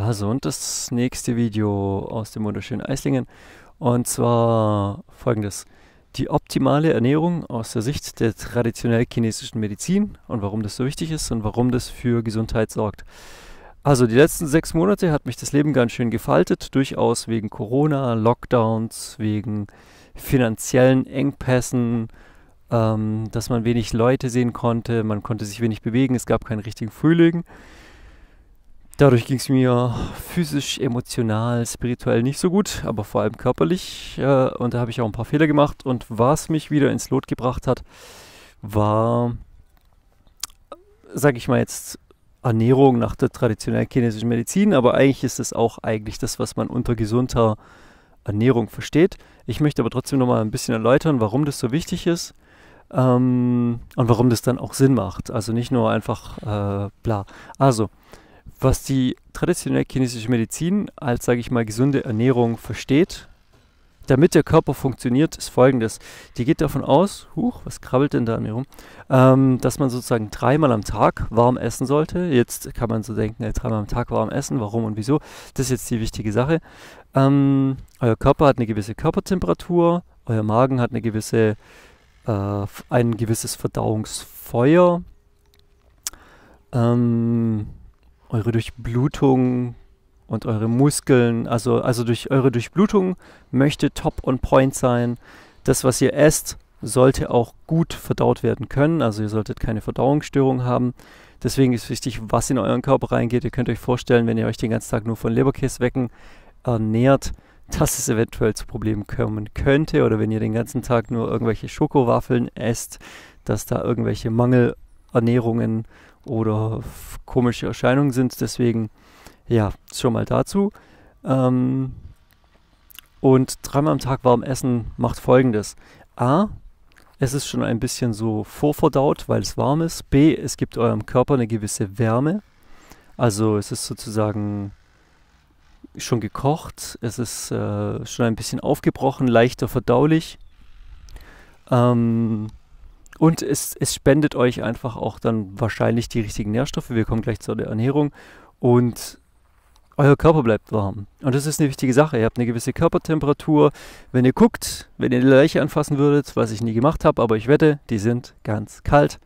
Also und das nächste Video aus dem wunderschönen Eislingen. Und zwar folgendes. Die optimale Ernährung aus der Sicht der traditionell chinesischen Medizin und warum das so wichtig ist und warum das für Gesundheit sorgt. Also die letzten sechs Monate hat mich das Leben ganz schön gefaltet, durchaus wegen Corona, Lockdowns, wegen finanziellen Engpässen, ähm, dass man wenig Leute sehen konnte, man konnte sich wenig bewegen, es gab keinen richtigen Frühling. Dadurch ging es mir physisch, emotional, spirituell nicht so gut, aber vor allem körperlich. Äh, und da habe ich auch ein paar Fehler gemacht. Und was mich wieder ins Lot gebracht hat, war, sage ich mal jetzt, Ernährung nach der traditionellen chinesischen Medizin. Aber eigentlich ist es auch eigentlich das, was man unter gesunder Ernährung versteht. Ich möchte aber trotzdem nochmal ein bisschen erläutern, warum das so wichtig ist. Ähm, und warum das dann auch Sinn macht. Also nicht nur einfach äh, bla. Also, was die traditionelle chinesische Medizin als, sage ich mal, gesunde Ernährung versteht, damit der Körper funktioniert, ist folgendes. Die geht davon aus, huch, was krabbelt denn da an mir rum, ähm, dass man sozusagen dreimal am Tag warm essen sollte. Jetzt kann man so denken, ja, dreimal am Tag warm essen, warum und wieso, das ist jetzt die wichtige Sache. Ähm, euer Körper hat eine gewisse Körpertemperatur, euer Magen hat eine gewisse, äh, ein gewisses Verdauungsfeuer. Ähm, eure Durchblutung und eure Muskeln, also, also durch eure Durchblutung möchte top on point sein. Das, was ihr esst, sollte auch gut verdaut werden können. Also ihr solltet keine Verdauungsstörung haben. Deswegen ist wichtig, was in euren Körper reingeht. Ihr könnt euch vorstellen, wenn ihr euch den ganzen Tag nur von Leberkäse wecken ernährt, dass es eventuell zu Problemen kommen könnte. Oder wenn ihr den ganzen Tag nur irgendwelche Schokowaffeln esst, dass da irgendwelche Mangelernährungen oder komische Erscheinungen sind. Deswegen, ja, schon mal dazu. Ähm, und dreimal am Tag warm essen macht folgendes. A, es ist schon ein bisschen so vorverdaut, weil es warm ist. B, es gibt eurem Körper eine gewisse Wärme. Also es ist sozusagen schon gekocht, es ist äh, schon ein bisschen aufgebrochen, leichter verdaulich. Ähm, und es, es spendet euch einfach auch dann wahrscheinlich die richtigen Nährstoffe. Wir kommen gleich zur Ernährung. Und euer Körper bleibt warm. Und das ist eine wichtige Sache. Ihr habt eine gewisse Körpertemperatur. Wenn ihr guckt, wenn ihr eine Leiche anfassen würdet, was ich nie gemacht habe, aber ich wette, die sind ganz kalt.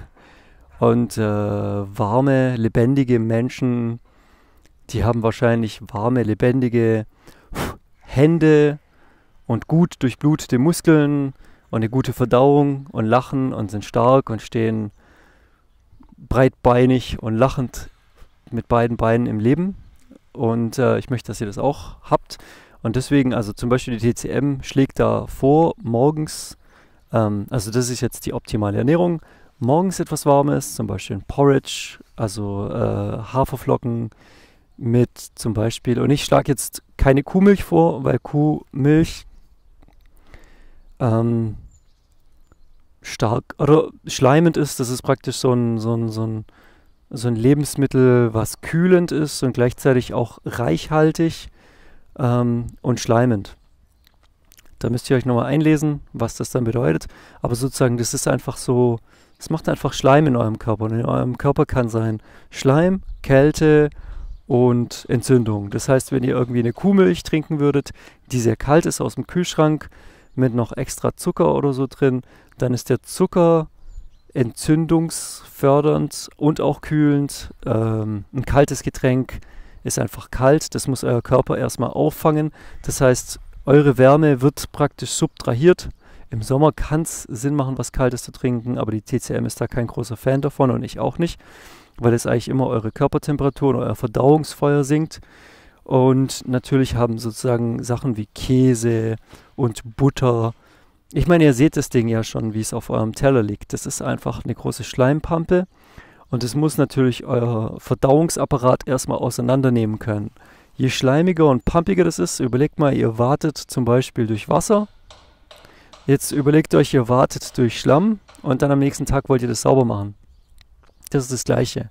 Und äh, warme, lebendige Menschen, die haben wahrscheinlich warme, lebendige Hände und gut durchblutete Muskeln und eine gute Verdauung und lachen und sind stark und stehen breitbeinig und lachend mit beiden Beinen im Leben. Und äh, ich möchte, dass ihr das auch habt. Und deswegen, also zum Beispiel die TCM schlägt da vor, morgens, ähm, also das ist jetzt die optimale Ernährung, morgens etwas Warmes, zum Beispiel ein Porridge, also äh, Haferflocken mit zum Beispiel. Und ich schlage jetzt keine Kuhmilch vor, weil Kuhmilch ähm, stark oder also schleimend ist. Das ist praktisch so ein, so ein, so ein, so ein Lebensmittel, was kühlend ist und gleichzeitig auch reichhaltig ähm, und schleimend. Da müsst ihr euch nochmal einlesen, was das dann bedeutet. Aber sozusagen, das ist einfach so, es macht einfach Schleim in eurem Körper. Und in eurem Körper kann sein Schleim, Kälte und Entzündung. Das heißt, wenn ihr irgendwie eine Kuhmilch trinken würdet, die sehr kalt ist aus dem Kühlschrank, mit noch extra Zucker oder so drin, dann ist der Zucker entzündungsfördernd und auch kühlend. Ähm, ein kaltes Getränk ist einfach kalt, das muss euer Körper erstmal auffangen. Das heißt, eure Wärme wird praktisch subtrahiert. Im Sommer kann es Sinn machen, was Kaltes zu trinken, aber die TCM ist da kein großer Fan davon und ich auch nicht, weil es eigentlich immer eure Körpertemperatur und euer Verdauungsfeuer sinkt. Und natürlich haben sozusagen Sachen wie Käse und Butter. Ich meine, ihr seht das Ding ja schon, wie es auf eurem Teller liegt. Das ist einfach eine große Schleimpampe. Und es muss natürlich euer Verdauungsapparat erstmal auseinandernehmen können. Je schleimiger und pumpiger das ist, überlegt mal, ihr wartet zum Beispiel durch Wasser. Jetzt überlegt euch, ihr wartet durch Schlamm und dann am nächsten Tag wollt ihr das sauber machen. Das ist das Gleiche.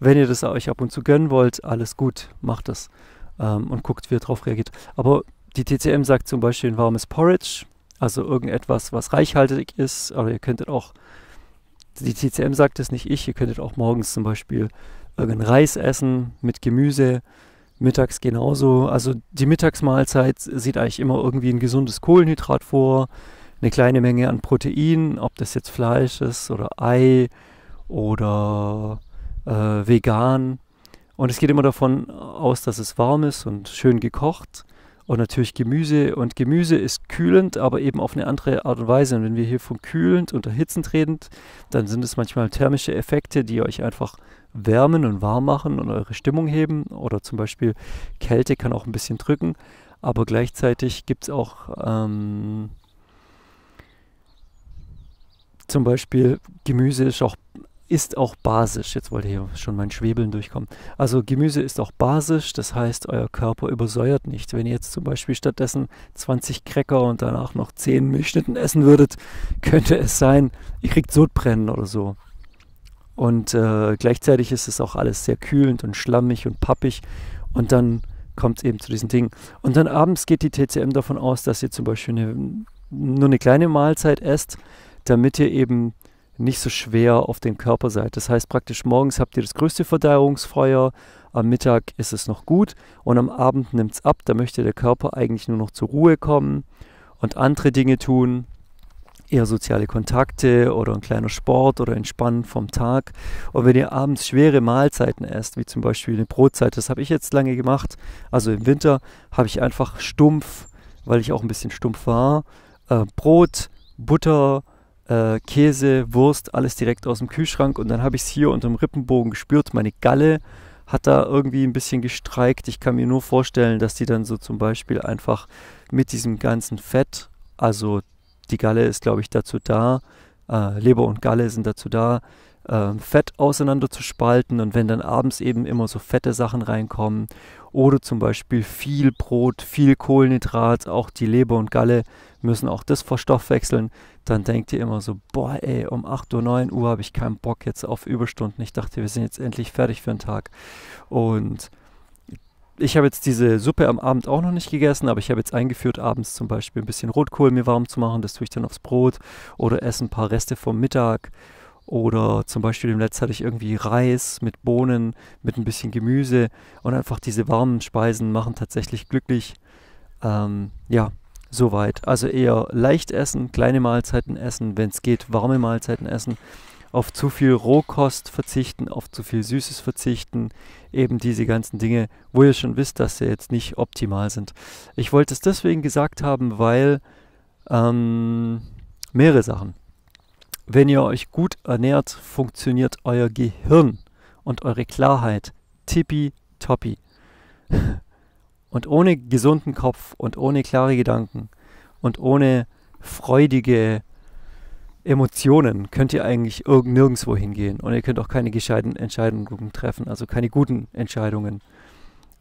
Wenn ihr das euch ab und zu gönnen wollt, alles gut, macht das ähm, und guckt, wie er darauf reagiert. Aber die TCM sagt zum Beispiel ein warmes Porridge, also irgendetwas, was reichhaltig ist. Aber ihr könntet auch, die TCM sagt es nicht ich, ihr könntet auch morgens zum Beispiel irgendeinen Reis essen mit Gemüse, mittags genauso. Also die Mittagsmahlzeit sieht eigentlich immer irgendwie ein gesundes Kohlenhydrat vor, eine kleine Menge an Protein, ob das jetzt Fleisch ist oder Ei oder äh, vegan. Und es geht immer davon aus, dass es warm ist und schön gekocht. Und natürlich Gemüse. Und Gemüse ist kühlend, aber eben auf eine andere Art und Weise. Und wenn wir hier von kühlend und erhitzend reden, dann sind es manchmal thermische Effekte, die euch einfach wärmen und warm machen und eure Stimmung heben. Oder zum Beispiel Kälte kann auch ein bisschen drücken. Aber gleichzeitig gibt es auch ähm, zum Beispiel Gemüse ist auch ist auch basisch. Jetzt wollte hier schon mein Schwebeln durchkommen. Also Gemüse ist auch basisch, das heißt, euer Körper übersäuert nicht. Wenn ihr jetzt zum Beispiel stattdessen 20 Cracker und danach noch 10 Milchschnitten essen würdet, könnte es sein, ihr kriegt Sodbrennen oder so. Und äh, gleichzeitig ist es auch alles sehr kühlend und schlammig und pappig. Und dann kommt es eben zu diesen Dingen. Und dann abends geht die TCM davon aus, dass ihr zum Beispiel eine, nur eine kleine Mahlzeit esst, damit ihr eben nicht so schwer auf den Körper seid. Das heißt praktisch, morgens habt ihr das größte Verdauungsfeuer, am Mittag ist es noch gut und am Abend nimmt es ab. Da möchte der Körper eigentlich nur noch zur Ruhe kommen und andere Dinge tun, eher soziale Kontakte oder ein kleiner Sport oder Entspannen vom Tag. Und wenn ihr abends schwere Mahlzeiten esst, wie zum Beispiel eine Brotzeit, das habe ich jetzt lange gemacht, also im Winter habe ich einfach stumpf, weil ich auch ein bisschen stumpf war, äh, Brot, Butter, äh, Käse, Wurst, alles direkt aus dem Kühlschrank und dann habe ich es hier unterm Rippenbogen gespürt. Meine Galle hat da irgendwie ein bisschen gestreikt. Ich kann mir nur vorstellen, dass die dann so zum Beispiel einfach mit diesem ganzen Fett, also die Galle ist glaube ich dazu da, äh, Leber und Galle sind dazu da, äh, Fett auseinander zu spalten und wenn dann abends eben immer so fette Sachen reinkommen oder zum Beispiel viel Brot, viel Kohlenhydrat, auch die Leber und Galle müssen auch das verstoffwechseln, dann denkt ihr immer so, boah ey, um 8 Uhr, 9 Uhr habe ich keinen Bock jetzt auf Überstunden. Ich dachte, wir sind jetzt endlich fertig für den Tag. Und ich habe jetzt diese Suppe am Abend auch noch nicht gegessen, aber ich habe jetzt eingeführt, abends zum Beispiel ein bisschen Rotkohl mir warm zu machen. Das tue ich dann aufs Brot oder esse ein paar Reste vom Mittag oder zum Beispiel im Letzten hatte ich irgendwie Reis mit Bohnen, mit ein bisschen Gemüse und einfach diese warmen Speisen machen tatsächlich glücklich. Ähm, ja, soweit. Also eher leicht essen, kleine Mahlzeiten essen, wenn es geht, warme Mahlzeiten essen, auf zu viel Rohkost verzichten, auf zu viel Süßes verzichten, eben diese ganzen Dinge, wo ihr schon wisst, dass sie jetzt nicht optimal sind. Ich wollte es deswegen gesagt haben, weil ähm, mehrere Sachen. Wenn ihr euch gut ernährt, funktioniert euer Gehirn und eure Klarheit tippi toppi. Und ohne gesunden Kopf und ohne klare Gedanken und ohne freudige Emotionen könnt ihr eigentlich nirgendwo hingehen. Und ihr könnt auch keine gescheiten Entscheidungen treffen, also keine guten Entscheidungen.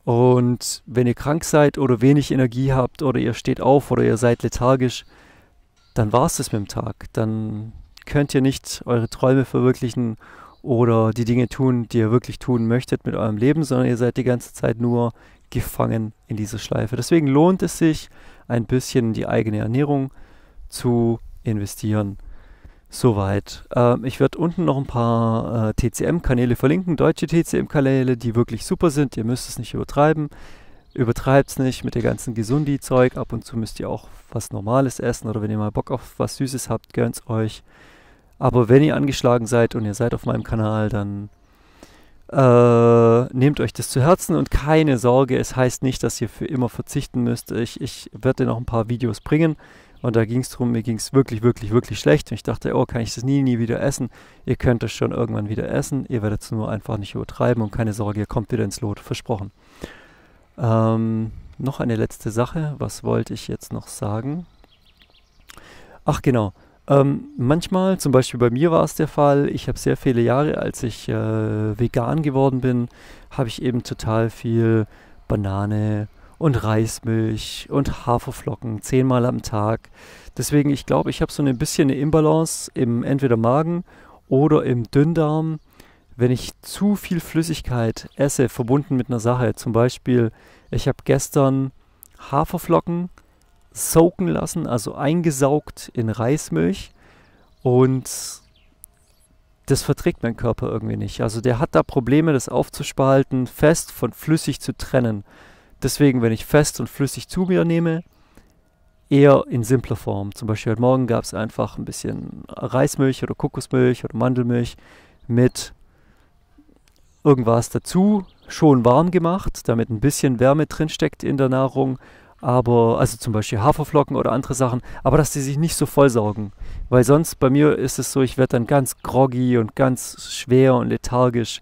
Und wenn ihr krank seid oder wenig Energie habt oder ihr steht auf oder ihr seid lethargisch, dann war es das mit dem Tag. Dann könnt ihr nicht eure Träume verwirklichen oder die Dinge tun, die ihr wirklich tun möchtet mit eurem Leben, sondern ihr seid die ganze Zeit nur gefangen in dieser Schleife. Deswegen lohnt es sich, ein bisschen in die eigene Ernährung zu investieren. Soweit. Ähm, ich werde unten noch ein paar äh, TCM-Kanäle verlinken, deutsche TCM-Kanäle, die wirklich super sind. Ihr müsst es nicht übertreiben. Übertreibt es nicht mit der ganzen Gesundi-Zeug. Ab und zu müsst ihr auch was Normales essen oder wenn ihr mal Bock auf was Süßes habt, gönnt es euch. Aber wenn ihr angeschlagen seid und ihr seid auf meinem Kanal, dann äh, nehmt euch das zu Herzen und keine Sorge, es heißt nicht, dass ihr für immer verzichten müsst. Ich, ich werde noch ein paar Videos bringen und da ging es darum, mir ging es wirklich, wirklich, wirklich schlecht und ich dachte, oh, kann ich das nie, nie wieder essen. Ihr könnt es schon irgendwann wieder essen, ihr werdet es nur einfach nicht übertreiben und keine Sorge, ihr kommt wieder ins Lot, versprochen. Ähm, noch eine letzte Sache, was wollte ich jetzt noch sagen? Ach genau, ähm, manchmal, zum Beispiel bei mir war es der Fall, ich habe sehr viele Jahre, als ich äh, vegan geworden bin, habe ich eben total viel Banane und Reismilch und Haferflocken zehnmal am Tag. Deswegen, ich glaube, ich habe so ein bisschen eine Imbalance im entweder Magen oder im Dünndarm. Wenn ich zu viel Flüssigkeit esse, verbunden mit einer Sache, zum Beispiel, ich habe gestern Haferflocken soaken lassen, also eingesaugt in Reismilch. Und das verträgt mein Körper irgendwie nicht. Also der hat da Probleme, das aufzuspalten, fest von flüssig zu trennen. Deswegen, wenn ich fest und flüssig zu mir nehme, eher in simpler Form. Zum Beispiel heute Morgen gab es einfach ein bisschen Reismilch oder Kokosmilch oder Mandelmilch mit irgendwas dazu, schon warm gemacht, damit ein bisschen Wärme drinsteckt in der Nahrung aber also zum Beispiel Haferflocken oder andere Sachen, aber dass die sich nicht so vollsaugen. Weil sonst bei mir ist es so, ich werde dann ganz groggy und ganz schwer und lethargisch.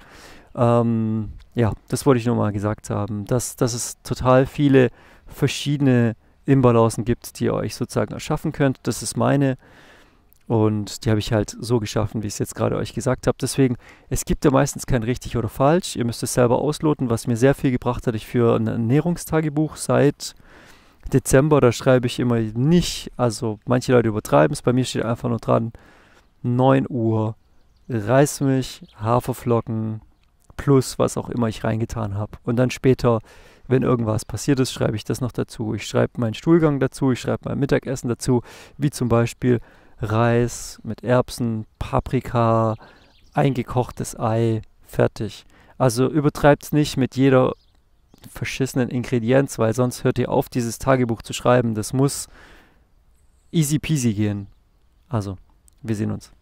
Ähm, ja, das wollte ich nur mal gesagt haben, dass, dass es total viele verschiedene Imbalancen gibt, die ihr euch sozusagen erschaffen könnt. Das ist meine und die habe ich halt so geschaffen, wie ich es jetzt gerade euch gesagt habe. Deswegen, es gibt ja meistens kein richtig oder falsch. Ihr müsst es selber ausloten, was mir sehr viel gebracht hat. Ich für ein Ernährungstagebuch seit Dezember, da schreibe ich immer nicht. Also manche Leute übertreiben es. Bei mir steht einfach nur dran, 9 Uhr, Reismilch, Haferflocken, plus was auch immer ich reingetan habe. Und dann später, wenn irgendwas passiert ist, schreibe ich das noch dazu. Ich schreibe meinen Stuhlgang dazu, ich schreibe mein Mittagessen dazu, wie zum Beispiel Reis, mit Erbsen, Paprika, eingekochtes Ei, fertig. Also übertreibt es nicht mit jeder verschissenen Ingredienz, weil sonst hört ihr auf, dieses Tagebuch zu schreiben. Das muss easy peasy gehen. Also, wir sehen uns.